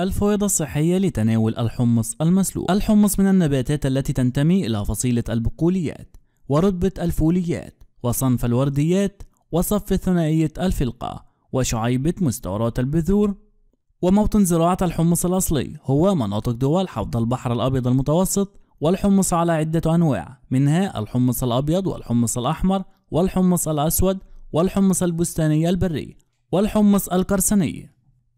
الفويضة الصحية لتناول الحمص المسلوق الحمص من النباتات التي تنتمي إلى فصيلة البقوليات ورتبة الفوليات وصنف الورديات وصف ثنائية الفلقة وشعيبة مستورات البذور وموطن زراعة الحمص الأصلي هو مناطق دول حوض البحر الأبيض المتوسط والحمص على عدة أنواع منها الحمص الأبيض والحمص الأحمر والحمص الأسود والحمص البستاني البري والحمص القرصني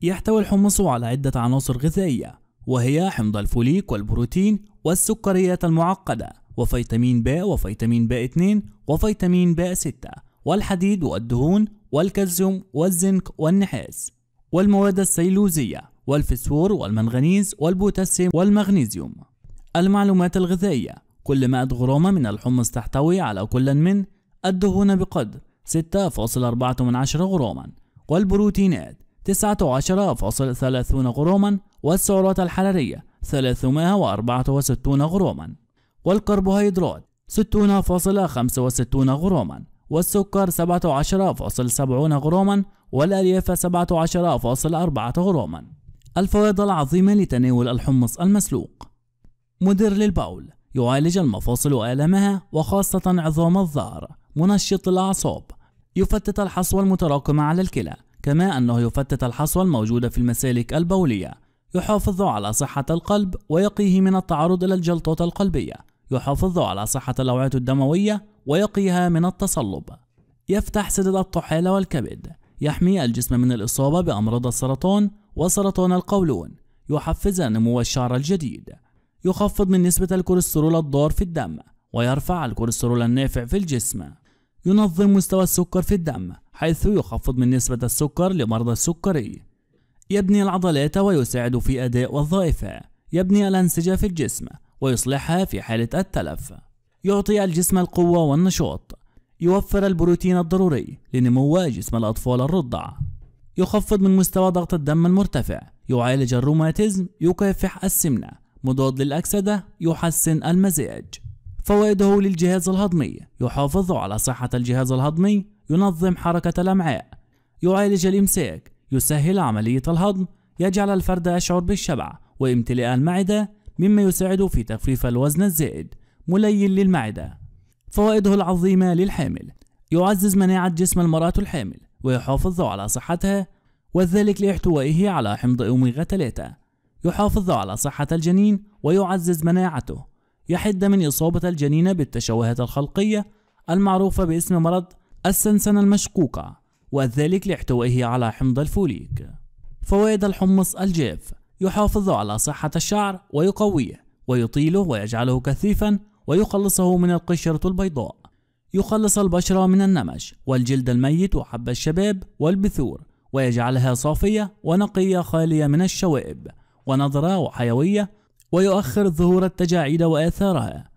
يحتوي الحمص على عدة عناصر غذائية وهي حمض الفوليك والبروتين والسكريات المعقدة وفيتامين ب وفيتامين ب 2 وفيتامين ب 6 والحديد والدهون والكالسيوم والزنك والنحاس والمواد السيلوزية والفسفور والمنغنيز والبوتاسيوم والمغنيزيوم المعلومات الغذائية كل 100 غرام من الحمص تحتوي على كل من الدهون بقدر 6.4 غراما والبروتينات 19.30 غراما والسعرات الحرارية 364 غراما والكربوهيدرات 60.65 غراما والسكر 17.70 غراما والألياف 17.4 غراما الفوائد العظيمة لتناول الحمص المسلوق مدر للبول يعالج المفاصل وآلامها وخاصة عظام الظهر منشط الأعصاب يفتت الحصوة المتراكمة على الكلى كما أنه يفتت الحصوة الموجودة في المسالك البولية يحافظ على صحة القلب ويقيه من التعرض إلى الجلطات القلبية يحافظ على صحة الأوعية الدموية ويقيها من التصلب يفتح سدد الطحال والكبد يحمي الجسم من الإصابة بأمراض السرطان وسرطان القولون يحفز نمو الشعر الجديد يخفض من نسبة الكوليسترول الضار في الدم ويرفع الكوليسترول النافع في الجسم ينظم مستوى السكر في الدم حيث يخفض من نسبة السكر لمرضى السكري يبني العضلات ويساعد في أداء وظائفها يبني الأنسجة في الجسم ويصلحها في حالة التلف يعطي الجسم القوة والنشاط يوفر البروتين الضروري لنمو جسم الأطفال الرضع يخفض من مستوى ضغط الدم المرتفع يعالج الروماتيزم يكافح السمنة مضاد للأكسدة يحسن المزاج فوائده للجهاز الهضمي يحافظ على صحة الجهاز الهضمي ينظم حركة الأمعاء يعالج الإمساك يسهل عملية الهضم يجعل الفرد يشعر بالشبع وامتلاء المعدة مما يساعد في تخفيف الوزن الزائد ملين للمعدة فوائده العظيمة للحامل يعزز مناعة جسم المرأة الحامل ويحافظ على صحتها وذلك لاحتوائه على حمض أوميغا 3 يحافظ على صحة الجنين ويعزز مناعته يحد من إصابة الجنين بالتشوهات الخلقية المعروفة باسم مرض السنسنة المشقوقة وذلك لاحتوائه على حمض الفوليك فوائد الحمص الجاف يحافظ على صحة الشعر ويقويه ويطيله ويجعله كثيفا ويخلصه من القشرة البيضاء يخلص البشرة من النمش والجلد الميت وحب الشباب والبثور ويجعلها صافية ونقية خالية من الشوائب ونظرة وحيوية ويؤخر ظهور التجاعيد وآثارها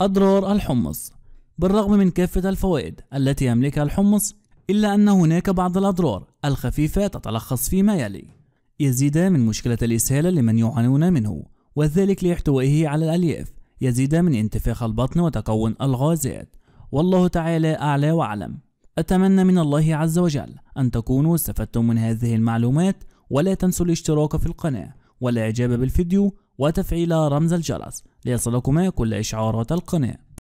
أضرار الحمص بالرغم من كافة الفوائد التي يملكها الحمص إلا أن هناك بعض الأضرار الخفيفة تتلخص فيما يلي يزيد من مشكلة الإسهال لمن يعانون منه وذلك لاحتوائه على الألياف يزيد من انتفاخ البطن وتكون الغازات والله تعالى أعلى وأعلم أتمنى من الله عز وجل أن تكونوا استفدتم من هذه المعلومات ولا تنسوا الاشتراك في القناة والإعجاب بالفيديو وتفعيل رمز الجرس ليصلكما كل إشعارات القناة